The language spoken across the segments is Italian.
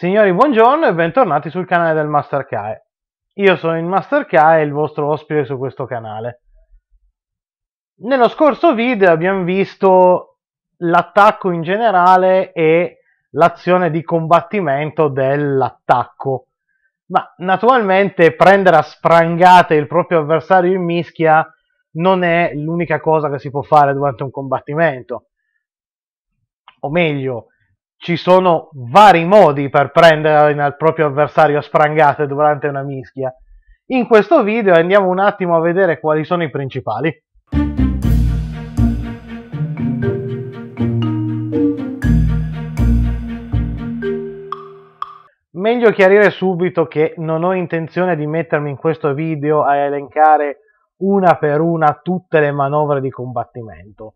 Signori, buongiorno e bentornati sul canale del Master Kae. Io sono il Master e il vostro ospite su questo canale. Nello scorso video abbiamo visto l'attacco in generale e l'azione di combattimento dell'attacco. Ma naturalmente prendere a sprangate il proprio avversario in mischia non è l'unica cosa che si può fare durante un combattimento. O meglio, ci sono vari modi per prendere il proprio avversario a sprangate durante una mischia. In questo video andiamo un attimo a vedere quali sono i principali. Meglio chiarire subito che non ho intenzione di mettermi in questo video a elencare una per una tutte le manovre di combattimento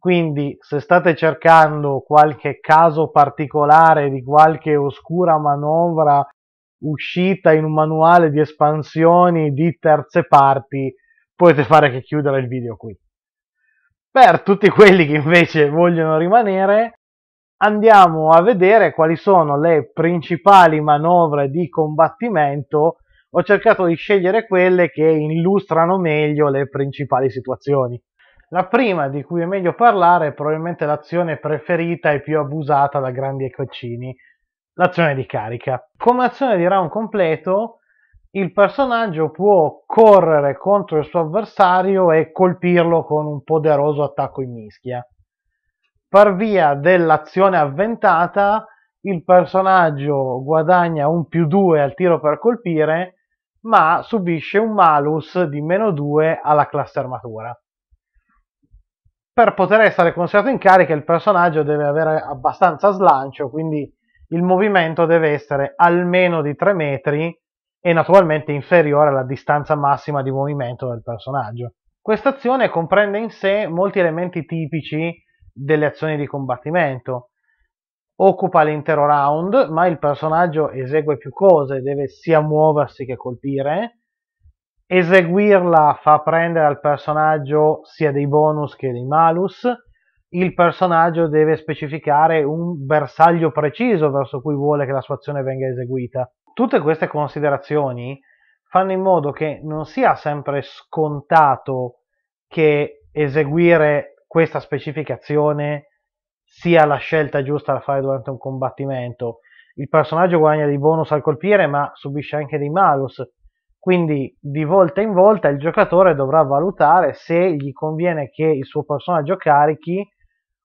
quindi se state cercando qualche caso particolare di qualche oscura manovra uscita in un manuale di espansioni di terze parti, potete fare che chiudere il video qui. Per tutti quelli che invece vogliono rimanere, andiamo a vedere quali sono le principali manovre di combattimento. Ho cercato di scegliere quelle che illustrano meglio le principali situazioni. La prima di cui è meglio parlare è probabilmente l'azione preferita e più abusata da grandi e coccini, l'azione di carica. Come azione di round completo, il personaggio può correre contro il suo avversario e colpirlo con un poderoso attacco in mischia. Per via dell'azione avventata, il personaggio guadagna un più 2 al tiro per colpire, ma subisce un malus di meno 2 alla classe armatura per poter essere considerato in carica il personaggio deve avere abbastanza slancio, quindi il movimento deve essere almeno di 3 metri e naturalmente inferiore alla distanza massima di movimento del personaggio. Questa azione comprende in sé molti elementi tipici delle azioni di combattimento. Occupa l'intero round, ma il personaggio esegue più cose, deve sia muoversi che colpire, Eseguirla fa prendere al personaggio sia dei bonus che dei malus. Il personaggio deve specificare un bersaglio preciso verso cui vuole che la sua azione venga eseguita. Tutte queste considerazioni fanno in modo che non sia sempre scontato che eseguire questa specificazione sia la scelta giusta da fare durante un combattimento. Il personaggio guadagna dei bonus al colpire, ma subisce anche dei malus quindi di volta in volta il giocatore dovrà valutare se gli conviene che il suo personaggio carichi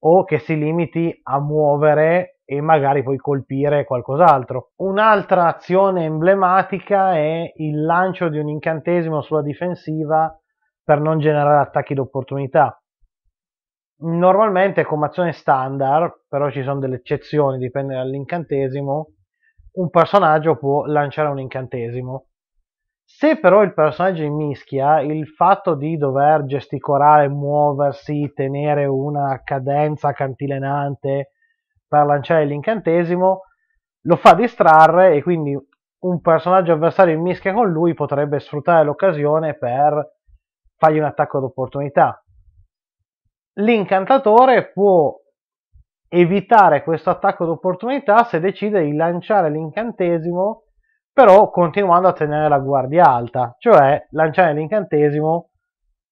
o che si limiti a muovere e magari poi colpire qualcos'altro. Un'altra azione emblematica è il lancio di un incantesimo sulla difensiva per non generare attacchi d'opportunità. Normalmente come azione standard, però ci sono delle eccezioni, dipende dall'incantesimo, un personaggio può lanciare un incantesimo se però il personaggio in mischia, il fatto di dover gesticolare, muoversi, tenere una cadenza cantilenante per lanciare l'incantesimo, lo fa distrarre e quindi un personaggio avversario in mischia con lui potrebbe sfruttare l'occasione per fargli un attacco d'opportunità. L'incantatore può evitare questo attacco d'opportunità se decide di lanciare l'incantesimo però continuando a tenere la guardia alta, cioè lanciare l'incantesimo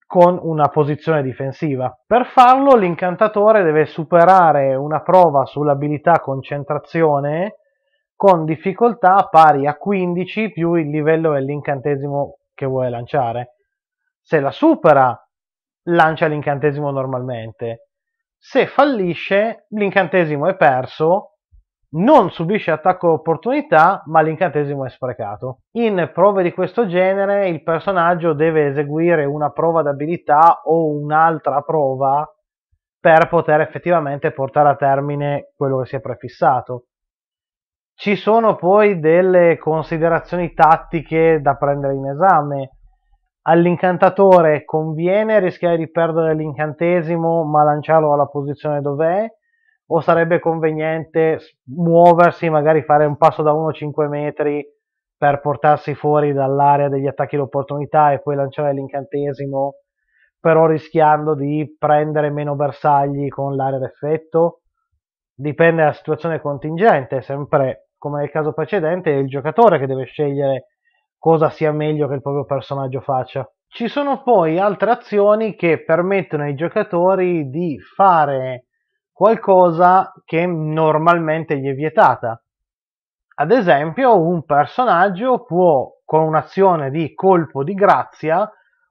con una posizione difensiva. Per farlo l'incantatore deve superare una prova sull'abilità concentrazione con difficoltà pari a 15 più il livello dell'incantesimo che vuole lanciare. Se la supera, lancia l'incantesimo normalmente. Se fallisce, l'incantesimo è perso non subisce attacco opportunità, ma l'incantesimo è sprecato. In prove di questo genere il personaggio deve eseguire una prova d'abilità o un'altra prova per poter effettivamente portare a termine quello che si è prefissato. Ci sono poi delle considerazioni tattiche da prendere in esame. All'incantatore conviene rischiare di perdere l'incantesimo ma lanciarlo alla posizione dov'è, o sarebbe conveniente muoversi, magari fare un passo da 1-5 metri per portarsi fuori dall'area degli attacchi d'opportunità e poi lanciare l'incantesimo, però rischiando di prendere meno bersagli con l'area d'effetto? Dipende dalla situazione contingente, sempre come nel caso precedente, è il giocatore che deve scegliere cosa sia meglio che il proprio personaggio faccia. Ci sono poi altre azioni che permettono ai giocatori di fare qualcosa che normalmente gli è vietata. Ad esempio, un personaggio può, con un'azione di colpo di grazia,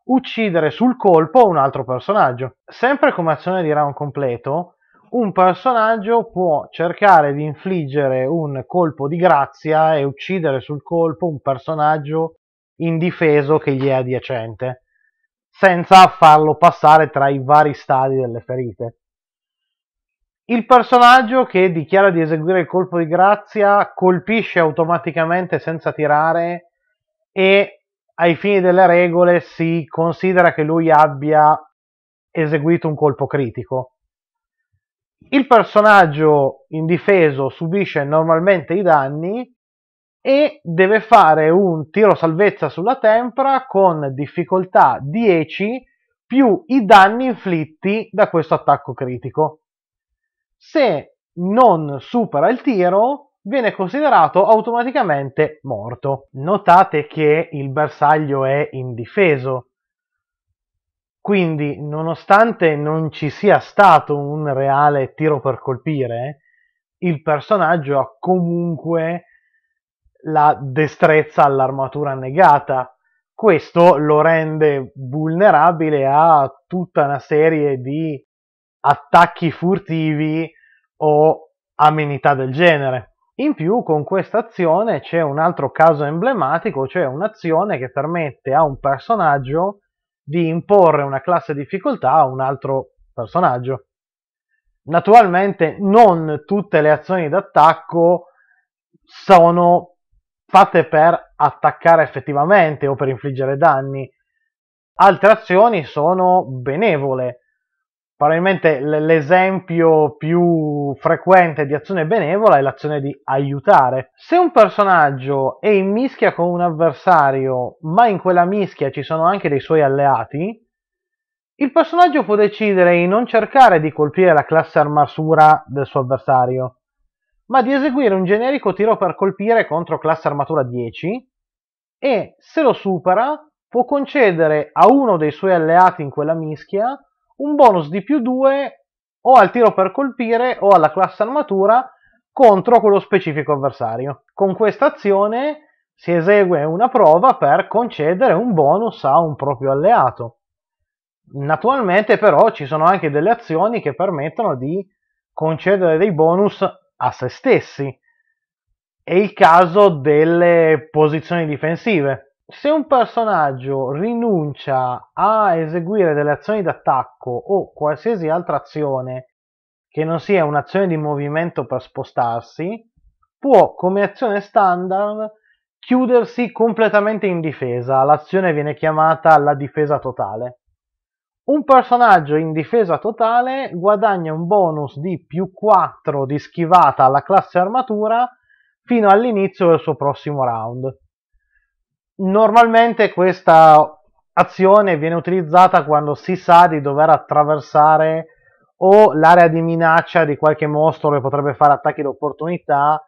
uccidere sul colpo un altro personaggio. Sempre come azione di round completo, un personaggio può cercare di infliggere un colpo di grazia e uccidere sul colpo un personaggio indifeso che gli è adiacente, senza farlo passare tra i vari stadi delle ferite. Il personaggio che dichiara di eseguire il colpo di grazia colpisce automaticamente senza tirare e ai fini delle regole si considera che lui abbia eseguito un colpo critico. Il personaggio indifeso subisce normalmente i danni e deve fare un tiro salvezza sulla tempra con difficoltà 10 più i danni inflitti da questo attacco critico. Se non supera il tiro, viene considerato automaticamente morto. Notate che il bersaglio è indifeso. Quindi, nonostante non ci sia stato un reale tiro per colpire, il personaggio ha comunque la destrezza all'armatura negata. Questo lo rende vulnerabile a tutta una serie di attacchi furtivi o amenità del genere. In più con questa azione c'è un altro caso emblematico, cioè un'azione che permette a un personaggio di imporre una classe difficoltà a un altro personaggio. Naturalmente non tutte le azioni d'attacco sono fatte per attaccare effettivamente o per infliggere danni. Altre azioni sono benevole, Probabilmente l'esempio più frequente di azione benevola è l'azione di aiutare. Se un personaggio è in mischia con un avversario, ma in quella mischia ci sono anche dei suoi alleati, il personaggio può decidere di non cercare di colpire la classe armatura del suo avversario, ma di eseguire un generico tiro per colpire contro classe armatura 10 e, se lo supera, può concedere a uno dei suoi alleati in quella mischia un bonus di più 2 o al tiro per colpire o alla classe armatura contro quello specifico avversario. Con questa azione si esegue una prova per concedere un bonus a un proprio alleato. Naturalmente però ci sono anche delle azioni che permettono di concedere dei bonus a se stessi. È il caso delle posizioni difensive se un personaggio rinuncia a eseguire delle azioni d'attacco o qualsiasi altra azione che non sia un'azione di movimento per spostarsi, può come azione standard chiudersi completamente in difesa. L'azione viene chiamata la difesa totale. Un personaggio in difesa totale guadagna un bonus di più 4 di schivata alla classe armatura fino all'inizio del suo prossimo round Normalmente questa azione viene utilizzata quando si sa di dover attraversare o l'area di minaccia di qualche mostro che potrebbe fare attacchi d'opportunità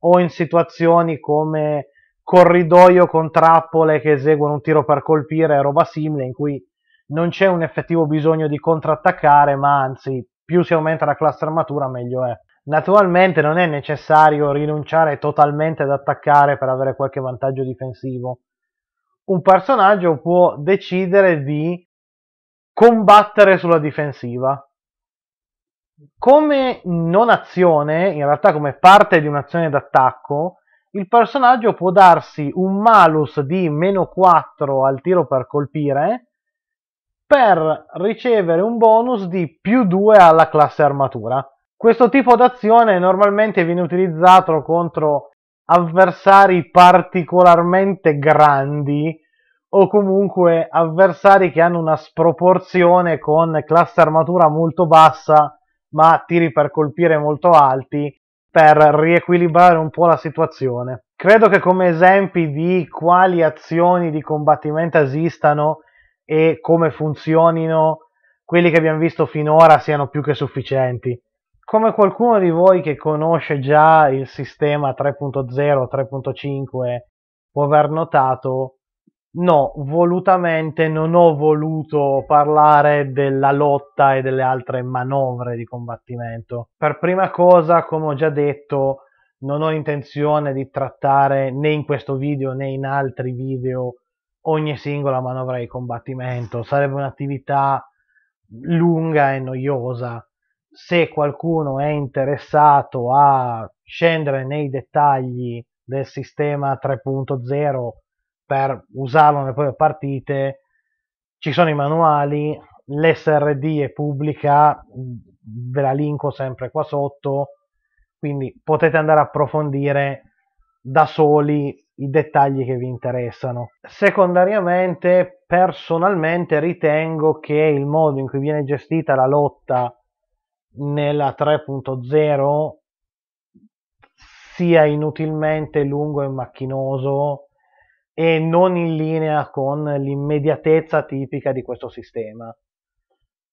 o in situazioni come corridoio con trappole che eseguono un tiro per colpire e roba simile in cui non c'è un effettivo bisogno di contrattaccare ma anzi più si aumenta la classe armatura meglio è. Naturalmente non è necessario rinunciare totalmente ad attaccare per avere qualche vantaggio difensivo un personaggio può decidere di combattere sulla difensiva. Come non azione, in realtà come parte di un'azione d'attacco, il personaggio può darsi un malus di meno 4 al tiro per colpire per ricevere un bonus di più 2 alla classe armatura. Questo tipo d'azione normalmente viene utilizzato contro avversari particolarmente grandi o comunque avversari che hanno una sproporzione con classe armatura molto bassa ma tiri per colpire molto alti per riequilibrare un po' la situazione. Credo che come esempi di quali azioni di combattimento esistano e come funzionino quelli che abbiamo visto finora siano più che sufficienti come qualcuno di voi che conosce già il sistema 3.0, 3.5 può aver notato, no, volutamente non ho voluto parlare della lotta e delle altre manovre di combattimento. Per prima cosa, come ho già detto, non ho intenzione di trattare né in questo video né in altri video ogni singola manovra di combattimento, sarebbe un'attività lunga e noiosa se qualcuno è interessato a scendere nei dettagli del sistema 3.0 per usarlo nelle proprie partite, ci sono i manuali, l'SRD è pubblica, ve la linko sempre qua sotto, quindi potete andare a approfondire da soli i dettagli che vi interessano. Secondariamente, personalmente ritengo che il modo in cui viene gestita la lotta nella 3.0 sia inutilmente lungo e macchinoso e non in linea con l'immediatezza tipica di questo sistema.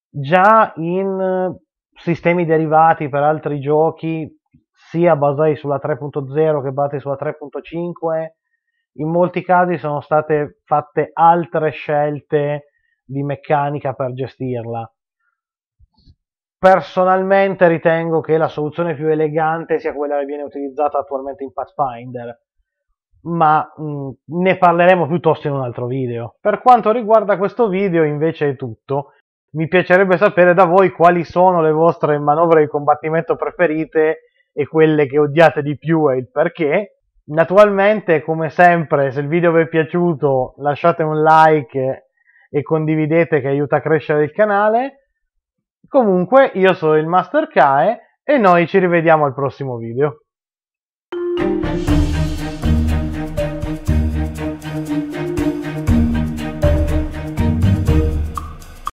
Già in eh, sistemi derivati per altri giochi, sia basati sulla 3.0 che basati sulla 3.5, in molti casi sono state fatte altre scelte di meccanica per gestirla Personalmente ritengo che la soluzione più elegante sia quella che viene utilizzata attualmente in Pathfinder, ma mh, mm, ne parleremo piuttosto in un altro video. Per quanto riguarda questo video invece è tutto. Mi piacerebbe sapere da voi quali sono le vostre manovre di combattimento preferite e quelle che odiate di più e il perché. Naturalmente, come sempre, se il video vi è piaciuto lasciate un like e condividete che aiuta a crescere il canale. Comunque io sono il Master Kae e noi ci rivediamo al prossimo video.